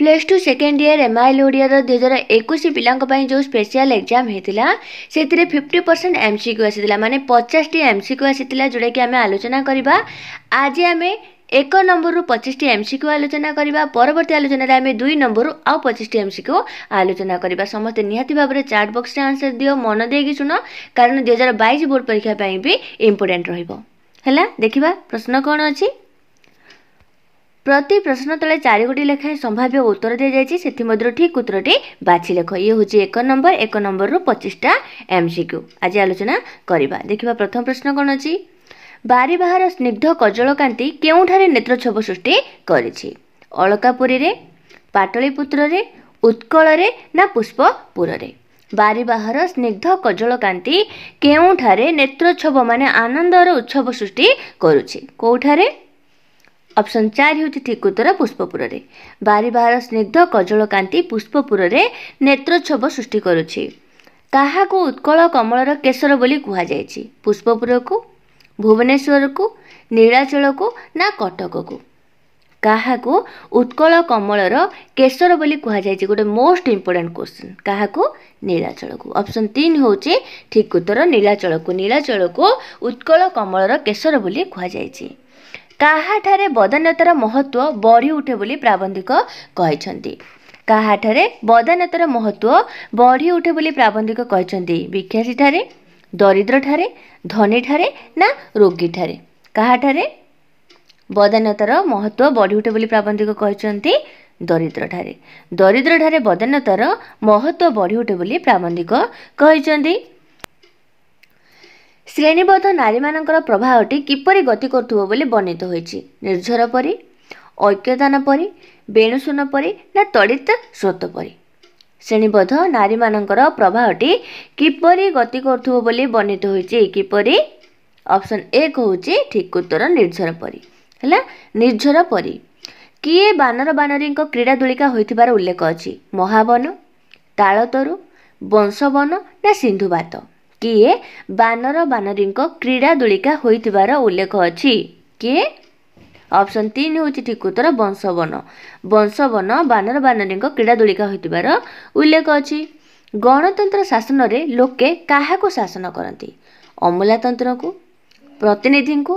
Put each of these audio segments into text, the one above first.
plus two second year M I L ଓଡ଼ିଆର ଦୁଇହଜାର ଏକୋଇଶ ପିଲାଙ୍କ ପାଇଁ ଯେଉଁ ସ୍ପେଶିଆଲ୍ ଏକ୍ଜାମ୍ ହେଇଥିଲା ସେଥିରେ fifty percent M C Q ଆସିଥିଲା ମାନେ ପଚାଶଟି ଏମ୍ ସି କ୍ୟୁ ଆସିଥିଲା ଯେଉଁଟାକି ଆମେ ଆଲୋଚନା କରିବା ଆଜି ଆମେ ଏକ ନମ୍ବରରୁ ପଚିଶଟି ଏମ୍ ସି କ୍ୟୁ ଆଲୋଚନା କରିବା ପରବର୍ତ୍ତୀ ଆଲୋଚନାରେ ଆମେ ଦୁଇ ନମ୍ବରରୁ ଆଉ ପଚିଶଟି ଏମ୍ ସି କ୍ୟୁ ଆଲୋଚନା କରିବା ସମସ୍ତେ ନିହାତି ଭାବରେ ଚାଟ୍ ବକ୍ସରେ ଆନ୍ସର ଦିଅ ମନ ଦେଇକି ଶୁଣ କାରଣ ଦୁଇହଜାର ବାଇଶ ବୋର୍ଡ଼ ପରୀକ୍ଷା ପାଇଁ ବି ଇମ୍ପୋର୍ଟାଣ୍ଟ ରହିବ ହେଲା ଦେଖିବା ପ୍ରଶ୍ନ କ'ଣ ଅଛି ପ୍ରତି ପ୍ରଶ୍ନ ତଳେ ଚାରି ଗୋଟି ଲେଖାଏଁ ସମ୍ଭାବ୍ୟ ଉତ୍ତର ଦିଆଯାଇଛି ସେଥିମଧ୍ୟରୁ ଠିକ୍ ଉତ୍ତରଟି ବାଛି ଲେଖ ଇଏ ହେଉଛି ଏକ ନମ୍ବର ଏକ ନମ୍ବରରୁ ପଚିଶଟା ଏମ୍ ସି କ୍ୟୁ ଆଜି ଆଲୋଚନା କରିବା ଦେଖିବା ପ୍ରଥମ ପ୍ରଶ୍ନ କ'ଣ ଅଛି ବାରି ବାହାର ସ୍ନିଗ୍ଧ କଜଳକାନ୍ତି କେଉଁଠାରେ ନେତ୍ରଛୋଭ ସୃଷ୍ଟି କରିଛି ଅଳକାପୁରୀରେ ପାଟଳୀପୁତ୍ରରେ ଉତ୍କଳରେ ନା ପୁଷ୍ପପୁରରେ ବାରି ବାହାର ସ୍ନିଗ୍ଧ କଜଳକାନ୍ତି କେଉଁଠାରେ ନେତ୍ରଛୋଭ ମାନେ ଆନନ୍ଦର ଉତ୍ସବ ସୃଷ୍ଟି କରୁଛି କେଉଁଠାରେ ଅପସନ୍ ଚାରି ହେଉଛି ଠିକ୍ ଉତ୍ତର ପୁଷ୍ପପୁରରେ ବାରି ବାହାର ସ୍ନିଗ୍ଧ କଜଳ କାନ୍ତି ପୁଷ୍ପପୁରରେ ନେତ୍ରୋଚ୍ଛୋଭ ସୃଷ୍ଟି କରୁଛି କାହାକୁ ଉତ୍କଳ କମଳର କେଶର ବୋଲି କୁହାଯାଇଛି ପୁଷ୍ପପୁରକୁ ଭୁବନେଶ୍ୱରକୁ ନୀଳାଚଳକୁ ନା କଟକକୁ କାହାକୁ ଉତ୍କଳ କମଳର କେଶର ବୋଲି କୁହାଯାଇଛି ଗୋଟେ ମୋଷ୍ଟ ଇମ୍ପୋର୍ଟାଣ୍ଟ କ୍ୱେଶ୍ଚିନ୍ କାହାକୁ ନୀଳାଚଳକୁ ଅପସନ୍ ତିନି ହେଉଛି ଠିକ୍ ଉତ୍ତର ନୀଳାଚଳକୁ ନୀଳାଚଳକୁ ଉତ୍କଳ କମଳର କେଶର ବୋଲି କୁହାଯାଇଛି କାହାଠାରେ ବଦାନ୍ୟତାର ମହତ୍ଵ ବଢ଼ି ଉଠେ ବୋଲି ପ୍ରାବନ୍ଧିକ କହିଛନ୍ତି କାହାଠାରେ ବଦାନ୍ୟତାର ମହତ୍ଵ ବଢ଼ି ଉଠେ ବୋଲି ପ୍ରାବନ୍ଧିକ କହିଛନ୍ତି ଭିକ୍ଷାସୀଠାରେ ଦରିଦ୍ରଠାରେ ଧନୀଠାରେ ନା ରୋଗୀଠାରେ କାହାଠାରେ ବଦାନ୍ୟତାର ମହତ୍ଵ ବଢ଼ି ଉଠେ ବୋଲି ପ୍ରାବନ୍ଧିକ କହିଛନ୍ତି ଦରିଦ୍ରଠାରେ ଦରିଦ୍ରଠାରେ ବଦାନ୍ୟତାର ମହତ୍ଵ ବଢ଼ି ଉଠେ ବୋଲି ପ୍ରାବନ୍ଧିକ କହିଛନ୍ତି ଶ୍ରେଣୀବଦ୍ଧ ନାରୀମାନଙ୍କର ପ୍ରବାହଟି କିପରି ଗତି କରୁଥିବ ବୋଲି ବର୍ଣ୍ଣିତ ହୋଇଛି ନିର୍ଝର ପରି ଐକ୍ୟଦାନ ପରି ବେଣୁଶୂନ ପରି ନା ତଡ଼ିତ ସ୍ରୋତ ପରି ଶ୍ରେଣୀବଦ୍ଧ ନାରୀମାନଙ୍କର ପ୍ରବାହଟି କିପରି ଗତି କରୁଥିବ ବୋଲି ବର୍ଣ୍ଣିତ ହୋଇଛି କିପରି ଅପସନ୍ ଏକ ହେଉଛି ଠିକ୍ ଉତ୍ତର ନିର୍ଝର ପରି ହେଲା ନିର୍ଝର ପରି କିଏ ବାନର ବାନରୀଙ୍କ କ୍ରୀଡ଼ା କ୍ରୀଡ଼ାଦୁଳିକା ହୋଇଥିବାର ଉଲ୍ଲେଖ ଅଛି ମହାବନ ତାଳତରୁ ବଂଶବନ ନା ସିନ୍ଧୁବାତ କିଏ ବାନର ବାନରୀଙ୍କ କ୍ରୀଡ଼ା ଦୋଳିକା ହୋଇଥିବାର ଉଲ୍ଲେଖ ଅଛି କିଏ ଅପସନ୍ ତିନି ହେଉଛି ଠିକ ଉତ୍ତର ବଂଶବନ ବଂଶବନ ବାନର ବାନରୀଙ୍କ କ୍ରୀଡ଼ା ଦୋଳିକା ହୋଇଥିବାର ଉଲ୍ଲେଖ ଅଛି ଗଣତନ୍ତ୍ର ଶାସନରେ ଲୋକେ କାହାକୁ ଶାସନ କରନ୍ତି ଅମଲାତନ୍ତ୍ରକୁ ପ୍ରତିନିଧିଙ୍କୁ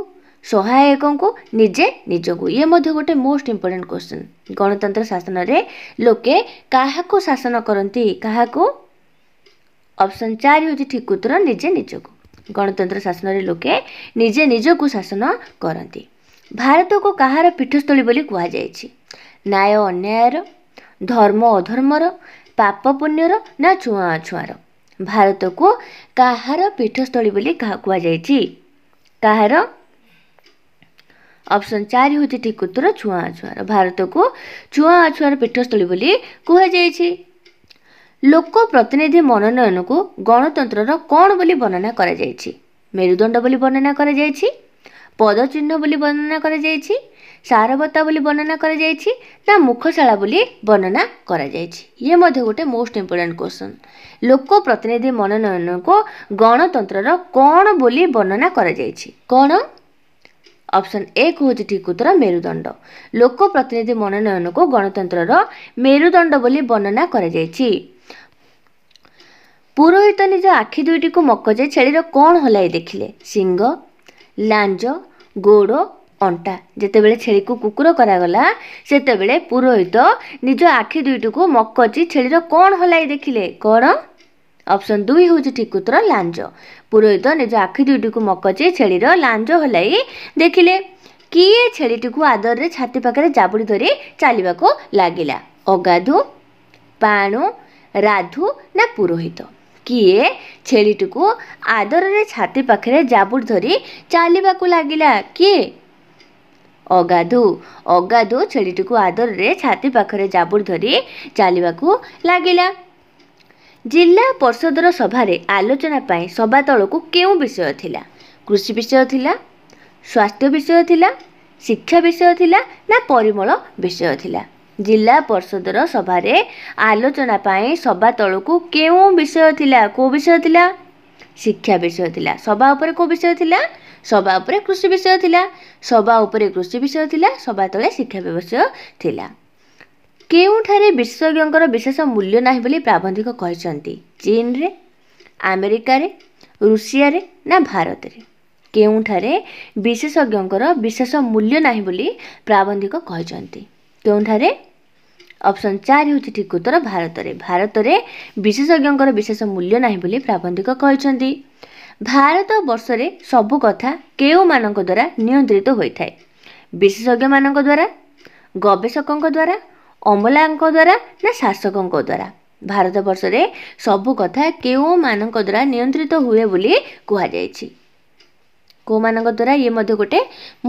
ସହାୟକଙ୍କୁ ନିଜେ ନିଜକୁ ଇଏ ମଧ୍ୟ ଗୋଟେ ମୋଷ୍ଟ ଇମ୍ପୋର୍ଟାଣ୍ଟ କ୍ୱେଶ୍ଚନ୍ ଗଣତନ୍ତ୍ର ଶାସନରେ ଲୋକେ କାହାକୁ ଶାସନ କରନ୍ତି କାହାକୁ ଅପସନ୍ ଚାରି ହେଉଛି ଠିକ୍ ଉତ୍ତର ନିଜେ ନିଜକୁ ଗଣତନ୍ତ୍ର ଶାସନରେ ଲୋକେ ନିଜେ ନିଜକୁ ଶାସନ କରନ୍ତି ଭାରତକୁ କାହାର ପୀଠସ୍ଥଳୀ ବୋଲି କୁହାଯାଇଛି ନ୍ୟାୟ ଅନ୍ୟାୟର ଧର୍ମ ଅଧର୍ମର ପାପ ପୁଣ୍ୟର ନା ଛୁଆଁ ଅଛୁଆଁର ଭାରତକୁ କାହାର ପୀଠସ୍ଥଳୀ ବୋଲି କୁହାଯାଇଛି କାହାର ଅପସନ୍ ଚାରି ହେଉଛି ଠିକ୍ ଉତ୍ତର ଛୁଆଁ ଅଛୁଆଁର ଭାରତକୁ ଛୁଆଁ ଅଛୁଆଁର ପୀଠସ୍ଥଳୀ ବୋଲି କୁହାଯାଇଛି ଲୋକ ପ୍ରତିନିଧି ମନୋନୟନକୁ ଗଣତନ୍ତ୍ରର କ'ଣ ବୋଲି ବର୍ଣ୍ଣନା କରାଯାଇଛି ମେରୁଦଣ୍ଡ ବୋଲି ବର୍ଣ୍ଣନା କରାଯାଇଛି ପଦଚିହ୍ନ ବୋଲି ବର୍ଣ୍ଣନା କରାଯାଇଛି ସାରବତା ବୋଲି ବର୍ଣ୍ଣନା କରାଯାଇଛି ନା ମୁଖଶାଳା ବୋଲି ବର୍ଣ୍ଣନା କରାଯାଇଛି ଇଏ ମଧ୍ୟ ଗୋଟେ ମୋଷ୍ଟ ଇମ୍ପୋର୍ଟାଣ୍ଟ କ୍ୱେଶ୍ଚନ୍ ଲୋକ ପ୍ରତିନିଧି ମନୋନୟନକୁ ଗଣତନ୍ତ୍ରର କ'ଣ ବୋଲି ବର୍ଣ୍ଣନା କରାଯାଇଛି କ'ଣ ଅପସନ୍ ଏକ ହେଉଛି ଠିକ ଉତ୍ତର ମେରୁଦଣ୍ଡ ଲୋକ ପ୍ରତିନିଧି ମନୋନୟନକୁ ଗଣତନ୍ତ୍ରର ମେରୁଦଣ୍ଡ ବୋଲି ବର୍ଣ୍ଣନା କରାଯାଇଛି ପୁରୋହିତ ନିଜ ଆଖି ଦୁଇଟିକୁ ମକଜେ ଛେଳିର କ'ଣ ହଲାଇ ଦେଖିଲେ ଶିଙ୍ଗ ଲାଞ୍ଜ ଗୋଡ଼ ଅଣ୍ଟା ଯେତେବେଳେ ଛେଳିକୁ କୁକୁର କରାଗଲା ସେତେବେଳେ ପୁରୋହିତ ନିଜ ଆଖି ଦୁଇଟିକୁ ମକଚି ଛେଳିର କ'ଣ ହଲାଇ ଦେଖିଲେ କ'ଣ ଅପସନ୍ ଦୁଇ ହେଉଛି ଠିକ ଉତ୍ତର ଲାଞ୍ଜ ପୁରୋହିତ ନିଜ ଆଖି ଦୁଇଟିକୁ ମକଚି ଛେଳିର ଲାଞ୍ଜ ହଲାଇ ଦେଖିଲେ କିଏ ଛେଳିଟିକୁ ଆଦରରେ ଛାତି ପାଖରେ ଜାବୁଡ଼ି ଧରି ଚାଲିବାକୁ ଲାଗିଲା ଅଗାଧୁ ପାଣୁ ରାଧୁ ନା ପୁରୋହିତ କିଏ ଛେଳିଟିକୁ ଆଦରରେ ଛାତି ପାଖରେ ଜାବୁଡ଼ି ଧରି ଚାଲିବାକୁ ଲାଗିଲା କିଏ ଅଗାଧୁ ଅଗାଧୁ ଛେଳିଟିକୁ ଆଦରରେ ଛାତି ପାଖରେ ଜାବୁଡ଼ି ଧରି ଚାଲିବାକୁ ଲାଗିଲା ଜିଲ୍ଲା ପରିଷଦର ସଭାରେ ଆଲୋଚନା ପାଇଁ ସଭା ତଳକୁ କେଉଁ ବିଷୟ ଥିଲା କୃଷି ବିଷୟ ଥିଲା ସ୍ୱାସ୍ଥ୍ୟ ବିଷୟ ଥିଲା ଶିକ୍ଷା ବିଷୟ ଥିଲା ନା ପରିମଳ ବିଷୟ ଥିଲା ଜିଲ୍ଲା ପରିଷଦର ସଭାରେ ଆଲୋଚନା ପାଇଁ ସଭା ତଳକୁ କେଉଁ ବିଷୟ ଥିଲା କେଉଁ ବିଷୟ ଥିଲା ଶିକ୍ଷା ବିଷୟ ଥିଲା ସଭା ଉପରେ କେଉଁ ବିଷୟ ଥିଲା ସଭା ଉପରେ କୃଷି ବିଷୟ ଥିଲା ସଭା ଉପରେ କୃଷି ବିଷୟ ଥିଲା ସଭା ତଳେ ଶିକ୍ଷା ବ୍ୟବସାୟ ଥିଲା କେଉଁଠାରେ ବିଶେଷଜ୍ଞଙ୍କର ବିଶେଷ ମୂଲ୍ୟ ନାହିଁ ବୋଲି ପ୍ରାବନ୍ଧିକ କହିଛନ୍ତି ଚୀନରେ ଆମେରିକାରେ ଋଷିଆରେ ନା ଭାରତରେ କେଉଁଠାରେ ବିଶେଷଜ୍ଞଙ୍କର ବିଶେଷ ମୂଲ୍ୟ ନାହିଁ ବୋଲି ପ୍ରାବନ୍ଧିକ କହିଛନ୍ତି କେଉଁଠାରେ ଅପସନ୍ ଚାରି ହେଉଛି ଠିକ୍ ଉତ୍ତର ଭାରତରେ ଭାରତରେ ବିଶେଷଜ୍ଞଙ୍କର ବିଶେଷ ମୂଲ୍ୟ ନାହିଁ ବୋଲି ପ୍ରାବନ୍ଧିକ କହିଛନ୍ତି ଭାରତ ବର୍ଷରେ ସବୁ କଥା କେଉଁମାନଙ୍କ ଦ୍ୱାରା ନିୟନ୍ତ୍ରିତ ହୋଇଥାଏ ବିଶେଷଜ୍ଞମାନଙ୍କ ଦ୍ୱାରା ଗବେଷକଙ୍କ ଦ୍ୱାରା ଅମଲାଙ୍କ ଦ୍ୱାରା ନା ଶାସକଙ୍କ ଦ୍ୱାରା ଭାରତବର୍ଷରେ ସବୁ କଥା କେଉଁମାନଙ୍କ ଦ୍ୱାରା ନିୟନ୍ତ୍ରିତ ହୁଏ ବୋଲି କୁହାଯାଇଛି କେଉଁମାନଙ୍କ ଦ୍ୱାରା ଇଏ ମଧ୍ୟ ଗୋଟେ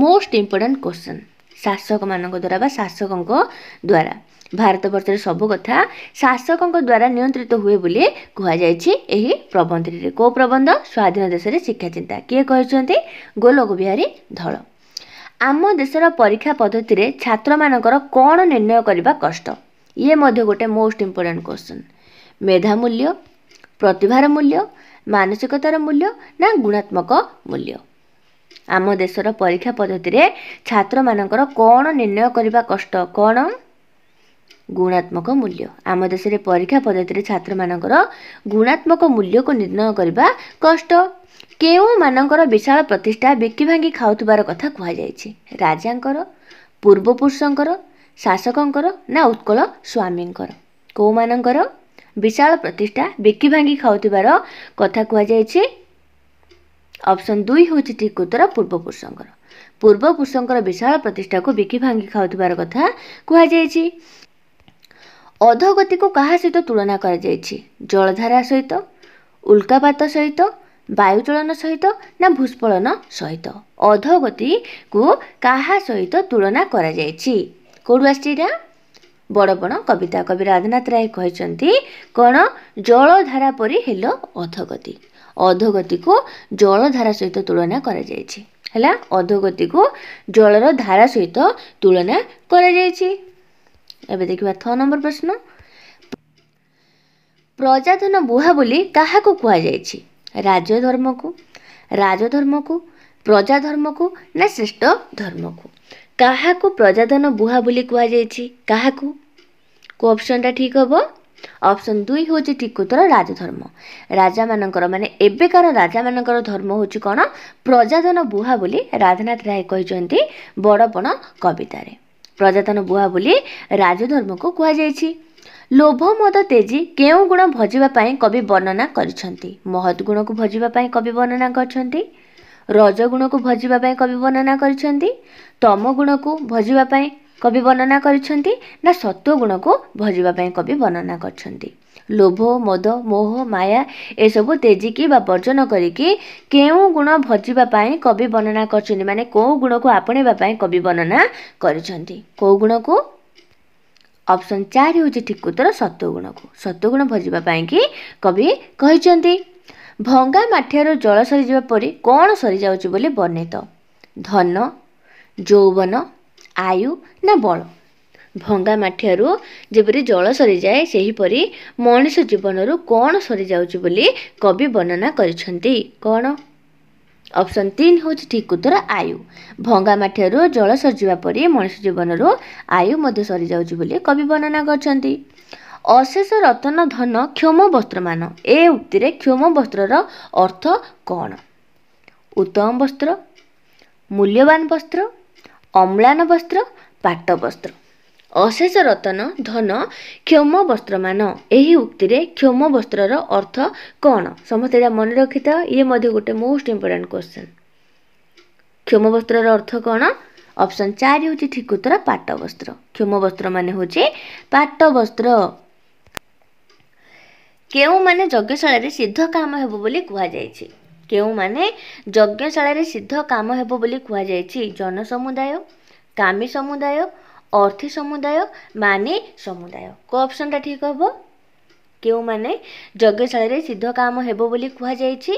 ମୋଷ୍ଟ ଇମ୍ପୋର୍ଟାଣ୍ଟ କ୍ୱେଶ୍ଚନ୍ ଶାସକମାନଙ୍କ ଦ୍ୱାରା ବା ଶାସକଙ୍କ ଦ୍ୱାରା ଭାରତବର୍ଷରେ ସବୁ କଥା ଶାସକଙ୍କ ଦ୍ୱାରା ନିୟନ୍ତ୍ରିତ ହୁଏ ବୋଲି କୁହାଯାଇଛି ଏହି ପ୍ରବନ୍ଧଟିରେ କେଉଁ ପ୍ରବନ୍ଧ ସ୍ୱାଧୀନ ଦେଶରେ ଶିକ୍ଷା ଚିନ୍ତା କିଏ କହିଛନ୍ତି ଗୋଲକ ବିହାରୀ ଧଳ ଆମ ଦେଶର ପରୀକ୍ଷା ପଦ୍ଧତିରେ ଛାତ୍ରମାନଙ୍କର କ'ଣ ନିର୍ଣ୍ଣୟ କରିବା କଷ୍ଟ ଇଏ ମଧ୍ୟ ଗୋଟେ ମୋଷ୍ଟ ଇମ୍ପୋର୍ଟାଣ୍ଟ କ୍ୱେଶ୍ଚନ୍ ମେଧା ମୂଲ୍ୟ ପ୍ରତିଭାର ମୂଲ୍ୟ ମାନସିକତାର ମୂଲ୍ୟ ନା ଗୁଣାତ୍ମକ ମୂଲ୍ୟ ଆମ ଦେଶର ପରୀକ୍ଷା ପଦ୍ଧତିରେ ଛାତ୍ରମାନଙ୍କର କ'ଣ ନିର୍ଣ୍ଣୟ କରିବା କଷ୍ଟ କ'ଣ ଗୁଣାତ୍ମକ ମୂଲ୍ୟ ଆମ ଦେଶରେ ପରୀକ୍ଷା ପଦ୍ଧତିରେ ଛାତ୍ରମାନଙ୍କର ଗୁଣାତ୍ମକ ମୂଲ୍ୟକୁ ନିର୍ଣ୍ଣୟ କରିବା କଷ୍ଟ କେଉଁମାନଙ୍କର ବିଶାଳ ପ୍ରତିଷ୍ଠା ବିକି ଭାଙ୍ଗି ଖାଉଥିବାର କଥା କୁହାଯାଇଛି ରାଜାଙ୍କର ପୂର୍ବପୁରୁଷଙ୍କର ଶାସକଙ୍କର ନା ଉତ୍କଳ ସ୍ୱାମୀଙ୍କର କେଉଁମାନଙ୍କର ବିଶାଳ ପ୍ରତିଷ୍ଠା ବିକି ଭାଙ୍ଗି ଖାଉଥିବାର କଥା କୁହାଯାଇଛି ଅପସନ୍ ଦୁଇ ହେଉଛି ଠିକ୍ ଉତ୍ତର ପୂର୍ବପୁରୁଷଙ୍କର ପୂର୍ବପୁରୁଷଙ୍କର ବିଶାଳ ପ୍ରତିଷ୍ଠାକୁ ବିକି ଭାଙ୍ଗି ଖାଉଥିବାର କଥା କୁହାଯାଇଛି ଅଧଗତିକୁ କାହା ସହିତ ତୁଳନା କରାଯାଇଛି ଜଳଧାରା ସହିତ ଉଲ୍କାପାତ ସହିତ ବାୟୁ ଚଳନ ସହିତ ନା ଭୂସ୍ଫଳନ ସହିତ ଅଧଗତିକୁ କାହା ସହିତ ତୁଳନା କରାଯାଇଛି କେଉଁଠୁ ଆସିଛି ଏଇଟା ବଡ଼ ବଣ କବିତା କବି ରାଧାନାଥ ରାୟ କହିଛନ୍ତି କ'ଣ ଜଳଧାରା ପରି ହେଲ ଅଧଗତି ଅଧୋଗତିକୁ ଜଳଧାରା ସହିତ ତୁଳନା କରାଯାଇଛି ହେଲା ଅଧୋଗତିକୁ ଜଳର ଧାରା ସହିତ ତୁଳନା କରାଯାଇଛି ଏବେ ଦେଖିବା ଛ ନମ୍ବର ପ୍ରଶ୍ନ ପ୍ରଜାଧନ ବୁହା ବୋଲି କାହାକୁ କୁହାଯାଇଛି ରାଜଧର୍ମକୁ ରାଜଧର୍ମକୁ ପ୍ରଜାଧର୍ମକୁ ନା ଶ୍ରେଷ୍ଠ ଧର୍ମକୁ କାହାକୁ ପ୍ରଜାଧନ ବୁହା ବୋଲି କୁହାଯାଇଛି କାହାକୁ କେଉଁ ଅପସନ୍ଟା ଠିକ୍ ହେବ ଅପସନ୍ ଦୁଇ ହେଉଛି ଠିକ୍ ଉତ୍ତର ରାଜଧର୍ମ ରାଜାମାନଙ୍କର ମାନେ ଏବେକାର ରାଜାମାନଙ୍କର ଧର୍ମ ହେଉଛି କ'ଣ ପ୍ରଜାଧନ ବୁହା ବୋଲି ରାଧାନାଥ ରାୟ କହିଛନ୍ତି ବଡ଼ପଣ କବିତାରେ ପ୍ରଜାତନ ବୁହା ବୋଲି ରାଜଧର୍ମକୁ କୁହାଯାଇଛି ଲୋଭ ମଦ ତେଜି କେଉଁ ଗୁଣ ଭଜିବା ପାଇଁ କବି ବର୍ଣ୍ଣନା କରିଛନ୍ତି ମହତ ଗୁଣକୁ ଭଜିବା ପାଇଁ କବି ବର୍ଣ୍ଣନା କରିଛନ୍ତି ରଜଗୁଣକୁ ଭଜିବା ପାଇଁ କବି ବର୍ଣ୍ଣନା କରିଛନ୍ତି ତମ ଗୁଣକୁ ଭଜିବା ପାଇଁ କବି ବର୍ଣ୍ଣନା କରିଛନ୍ତି ନା ସତ୍ୱଗୁଣକୁ ଭଜିବା ପାଇଁ କବି ବର୍ଣ୍ଣନା କରିଛନ୍ତି ଲୋଭ ମଦ ମୋହ ମାୟା ଏସବୁ ତେଜିକି ବା ବର୍ଜନ କରିକି କେଉଁ ଗୁଣ ଭଜିବା ପାଇଁ କବି ବର୍ଣ୍ଣନା କରିଛନ୍ତି ମାନେ କେଉଁ ଗୁଣକୁ ଆପଣେଇବା ପାଇଁ କବି ବର୍ଣ୍ଣନା କରିଛନ୍ତି କେଉଁ ଗୁଣକୁ ଅପସନ୍ ଚାରି ହେଉଛି ଠିକ ଉତ୍ତର ସତ୍ୱଗୁଣକୁ ସତ୍ୱଗୁଣ ଭଜିବା ପାଇଁକି କବି କହିଛନ୍ତି ଭଙ୍ଗା ମାଠିଆରୁ ଜଳ ସରିଯିବା ପରେ କ'ଣ ସରିଯାଉଛି ବୋଲି ବର୍ଣ୍ଣିତ ଧନ ଯୌବନ ଆୟୁ ନା ବଳ ଭଙ୍ଗା ମାଠିଆରୁ ଯେପରି ଜଳ ସରିଯାଏ ସେହିପରି ମଣିଷ ଜୀବନରୁ କ'ଣ ସରିଯାଉଛି ବୋଲି କବି ବର୍ଣ୍ଣନା କରିଛନ୍ତି କ'ଣ ଅପସନ୍ ତିନି ହେଉଛି ଠିକ୍ ଉତ୍ତର ଆୟୁ ଭଙ୍ଗା ମାଠିଆରୁ ଜଳ ସରିଯିବା ପରି ମଣିଷ ଜୀବନରୁ ଆୟୁ ମଧ୍ୟ ସରିଯାଉଛି ବୋଲି କବି ବର୍ଣ୍ଣନା କରିଛନ୍ତି ଅଶେଷ ରତ୍ନ ଧନ କ୍ଷୋମ ବସ୍ତ୍ରମାନ ଏ ଉକ୍ତିରେ କ୍ଷୋମ ବସ୍ତ୍ରର ଅର୍ଥ କ'ଣ ଉତ୍ତମ ବସ୍ତ୍ର ମୂଲ୍ୟବାନ ବସ୍ତ୍ର ଅମ୍ଳାନ ବସ୍ତ୍ର ପାଟ ବସ୍ତ୍ର ଅଶେଷ ରତନ ଧନ କ୍ଷମ ବସ୍ତ୍ରମାନ ଏହି ଉକ୍ତିରେ କ୍ଷମ ବସ୍ତ୍ରର ଅର୍ଥ କ'ଣ ସମସ୍ତେ ଏଇଟା ମନେ ରଖିଥାଅ ଇଏ ମଧ୍ୟ ଗୋଟେ ମୋଷ୍ଟ ଇମ୍ପୋର୍ଟାଣ୍ଟ କ୍ୱେଶ୍ଚନ୍ କ୍ଷମ ବସ୍ତ୍ରର ଅର୍ଥ କ'ଣ ଅପସନ୍ ଚାରି ହେଉଛି ଠିକ ଉତ୍ତର ପାଟ ବସ୍ତ୍ର କ୍ଷମ ବସ୍ତ୍ର ମାନେ ହେଉଛି ପାଟ ବସ୍ତ୍ର କେଉଁମାନେ ଯଜ୍ଞଶାଳାରେ ସିଦ୍ଧ କାମ ହେବ ବୋଲି କୁହାଯାଇଛି କେଉଁମାନେ ଯଜ୍ଞଶାଳାରେ ସିଦ୍ଧ କାମ ହେବ ବୋଲି କୁହାଯାଇଛି ଜନସମୁଦାୟ କାମୀ ସମୁଦାୟ ଅର୍ଥୀ ସମୁଦାୟ ମାନି ସମୁଦାୟ କେଉଁ ଅପସନ୍ଟା ଠିକ୍ ହେବ କେଉଁମାନେ ଯଜ୍ଞଶାଳାରେ ସିଦ୍ଧ କାମ ହେବ ବୋଲି କୁହାଯାଇଛି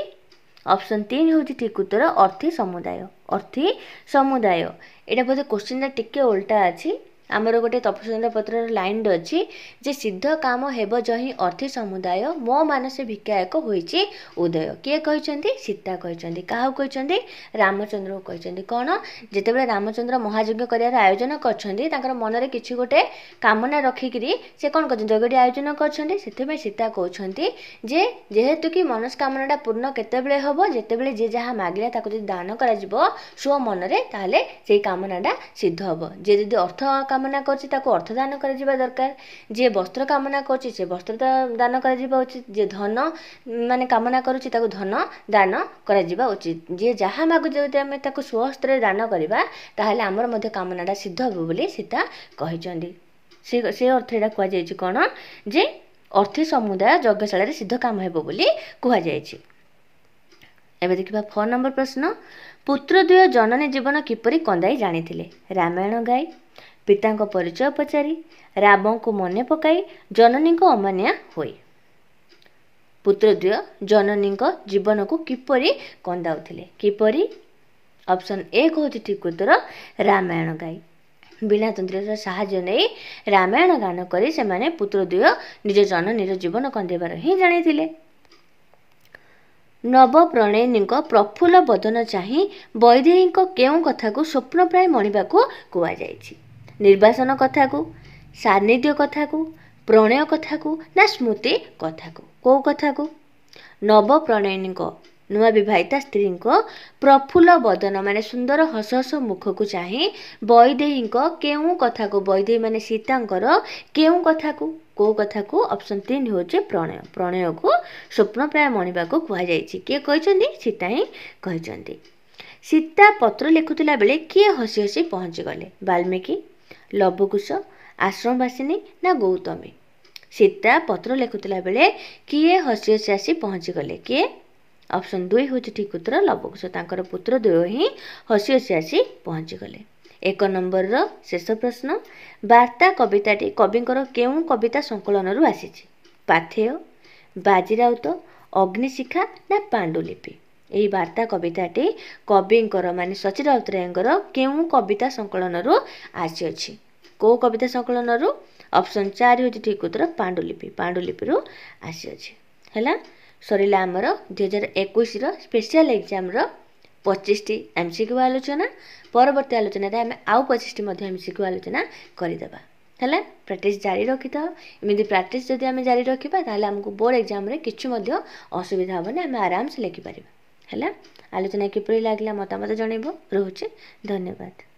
ଅପସନ୍ ତିନି ହେଉଛି ଠିକ୍ ଉତ୍ତର ଅର୍ଥୀ ସମୁଦାୟ ଅର୍ଥୀ ସମୁଦାୟ ଏଇଟା ବୋଧେ କୋଶ୍ଚିନ୍ଟା ଟିକେ ଓଲଟା ଅଛି ଆମର ଗୋଟେ ତପସ୍ୱେନ୍ଦ୍ର ପତ୍ରର ଲାଇନ୍ ଅଛି ଯେ ସିଦ୍ଧ କାମ ହେବ ଯହିଁ ଅର୍ଥି ସମୁଦାୟ ମୋ ମାନସ ଭିକ୍ଷା ହୋଇଛି ଉଦୟ କିଏ କହିଛନ୍ତି ସୀତା କହିଛନ୍ତି କାହାକୁ କହିଛନ୍ତି ରାମଚନ୍ଦ୍ରକୁ କହିଛନ୍ତି କ'ଣ ଯେତେବେଳେ ରାମଚନ୍ଦ୍ର ମହାଯଜ୍ଞ କରିବାର ଆୟୋଜନ କରିଛନ୍ତି ତାଙ୍କର ମନରେ କିଛି ଗୋଟେ କାମନା ରଖିକିରି ସେ କ'ଣ କରିଛନ୍ତି ଯଜ୍ଞଟି ଆୟୋଜନ କରିଛନ୍ତି ସେଥିପାଇଁ ସୀତା କହୁଛନ୍ତି ଯେ ଯେହେତୁ କି ମନସ୍କାମନାଟା ପୂର୍ଣ୍ଣ କେତେବେଳେ ହେବ ଯେତେବେଳେ ଯିଏ ଯାହା ମାଗିଲା ତାକୁ ଯଦି ଦାନ କରାଯିବ ସ୍ୱ ମନରେ ତାହେଲେ ସେଇ କାମନାଟା ସିଦ୍ଧ ହେବ ଯିଏ ଯଦି ଅର୍ଥ କାମନା କରିଛି ତାକୁ ଅର୍ଥ ଦାନ କରାଯିବା ଦରକାର ଯିଏ ବସ୍ତ୍ର କାମନା କରୁଛି ସେ ବସ୍ତ୍ର ଦାନ କରାଯିବା ଉଚିତ ଯିଏ ଧନ ମାନେ କାମନା କରୁଛି ତାକୁ ଧନ ଦାନ କରାଯିବା ଉଚିତ ଯିଏ ଯାହା ମାଗୁଛି ଯଦି ଆମେ ତାକୁ ସ୍ୱସ୍ତ୍ରରେ ଦାନ କରିବା ତାହେଲେ ଆମର ମଧ୍ୟ କାମନାଟା ସିଦ୍ଧ ହେବ ବୋଲି ସୀତା କହିଛନ୍ତି ସେ ସେ ଅର୍ଥ ଏଇଟା କୁହାଯାଇଛି କ'ଣ ଯେ ଅର୍ଥ ସମୁଦାୟ ଯଜ୍ଞଶାଳାରେ ସିଦ୍ଧ କାମ ହେବ ବୋଲି କୁହାଯାଇଛି ଏବେ ଦେଖିବା ଫୋନ୍ ନମ୍ବର ପ୍ରଶ୍ନ ପୁତ୍ର ଦ୍ୱୟ ଜନନୀ ଜୀବନ କିପରି କନ୍ଦାଇ ଜାଣିଥିଲେ ରାମାୟଣ ଗାଈ ପିତାଙ୍କ ପରିଚୟ ପଚାରି ରାବଙ୍କୁ ମନେ ପକାଇ ଜନନୀଙ୍କ ଅମାନିଆ ହୁଏ ପୁତ୍ରଦ୍ୱୟ ଜନନୀଙ୍କ ଜୀବନକୁ କିପରି କନ୍ଦାଉଥିଲେ କିପରି ଅପସନ୍ ଏକ ହେଉଛି ଠିକ ଉତ୍ତର ରାମାୟଣ ଗାଈ ବୀଣାତନ୍ତ୍ରର ସାହାଯ୍ୟ ନେଇ ରାମାୟଣ ଗାନ କରି ସେମାନେ ପୁତ୍ର ପୁତ୍ରଦ୍ୱୟ ନିଜ ଜନନୀର ଜୀବନ କନ୍ଦେଇବାର ହିଁ ଜାଣିଥିଲେ ନବ ପ୍ରଣୟିନୀଙ୍କ ପ୍ରଫୁଲ୍ଲ ବଦନ ଚାହିଁ ବୈଦେହୀଙ୍କ କେଉଁ କଥାକୁ ସ୍ୱପ୍ନ ପ୍ରାୟ ମଣିବାକୁ କୁହାଯାଇଛି ନିର୍ବାସନ କଥାକୁ ସାନ୍ନିଧ୍ୟ କଥାକୁ ପ୍ରଣୟ କଥାକୁ ନା ସ୍ମୃତି କଥାକୁ କେଉଁ କଥାକୁ ନବପ୍ରଣୟିନୀଙ୍କ ନୂଆ ବିବାହିତା ସ୍ତ୍ରୀଙ୍କ ପ୍ରଫୁଲ୍ଲ ବଦନ ମାନେ ସୁନ୍ଦର ହସ ହସ ମୁଖକୁ ଚାହିଁ ବୈଦେହୀଙ୍କ କେଉଁ କଥାକୁ ବୈଦେହୀ ମାନେ ସୀତାଙ୍କର କେଉଁ କଥାକୁ କେଉଁ କଥାକୁ ଅପସନ୍ ତିନି ହେଉଛି ପ୍ରଣୟ ପ୍ରଣୟକୁ ସ୍ୱପ୍ନ ପ୍ରାୟ ମଣିବାକୁ କୁହାଯାଇଛି କିଏ କହିଛନ୍ତି ସୀତା ହିଁ କହିଛନ୍ତି ସୀତା ପତ୍ର ଲେଖୁଥିଲା ବେଳେ କିଏ ହସି ହସି ପହଞ୍ଚିଗଲେ ବାଲ୍ମୀକି ଲବକୁଶ ଆଶ୍ରମବାସିନୀ ନା ଗୌତମୀ ସୀତା ପତ୍ର ଲେଖୁଥିଲା ବେଳେ କିଏ ହସି ହସି ଆସି ପହଞ୍ଚିଗଲେ କିଏ ଅପସନ୍ ଦୁଇ ହେଉଛି ଠିକ୍ ଉତ୍ତର ଲବକୁଶ ତାଙ୍କର ପୁତ୍ର ଦୁଇ ହିଁ ହସି ହସି ଆସି ପହଞ୍ଚିଗଲେ ଏକ ନମ୍ବରର ଶେଷ ପ୍ରଶ୍ନ ବାର୍ତ୍ତା କବିତାଟି କବିଙ୍କର କେଉଁ କବିତା ସଂକଳନରୁ ଆସିଛି ପାଥେୟ ବାଜିରାଉତ ଅଗ୍ନିଶିଖା ନା ପାଣ୍ଡୁଲିପି ଏହି ବାର୍ତ୍ତା କବିତାଟି କବିଙ୍କର ମାନେ ରାଉତରାୟଙ୍କର କେଉଁ କବିତା ସଂକଳନରୁ ଆସିଅଛି କେଉଁ କବିତା ସଂକଳନରୁ ଅପସନ୍ ଚାରି ହେଉଛି ଠିକ୍ ଉତ୍ତର ପାଣ୍ଡୁଲିପି ପାଣ୍ଡୁଲିପିରୁ ଆସିଅଛି ହେଲା ସରିଲା ଆମର ଦୁଇ ହଜାର ଏକୋଇଶର ସ୍ପେଶିଆଲ ଏକ୍ଜାମ୍ର ପଚିଶଟି ଏମ୍ ସି କ୍ୟୁ ଆଲୋଚନା ପରବର୍ତ୍ତୀ ଆଲୋଚନାରେ ଆମେ ଆଉ ପଚିଶଟି ମଧ୍ୟ ଏମ୍ ସି କ୍ୟୁ ଆଲୋଚନା କରିଦେବା ହେଲା ପ୍ରାକ୍ଟିସ୍ ଜାରି ରଖିଥାଉ ଏମିତି ପ୍ରାକ୍ଟିସ୍ ଯଦି ଆମେ ଜାରି ରଖିବା ତାହେଲେ ଆମକୁ ବୋର୍ଡ଼ ଏକ୍ଜାମ୍ରେ କିଛି ମଧ୍ୟ ଅସୁବିଧା ହେବନି ଆମେ ଆରାମସେ ଲେଖିପାରିବା ହେଲା ଆଲୋଚନା କିପରି ଲାଗିଲା ମତାମତ ଜଣାଇବ ରହୁଛି ଧନ୍ୟବାଦ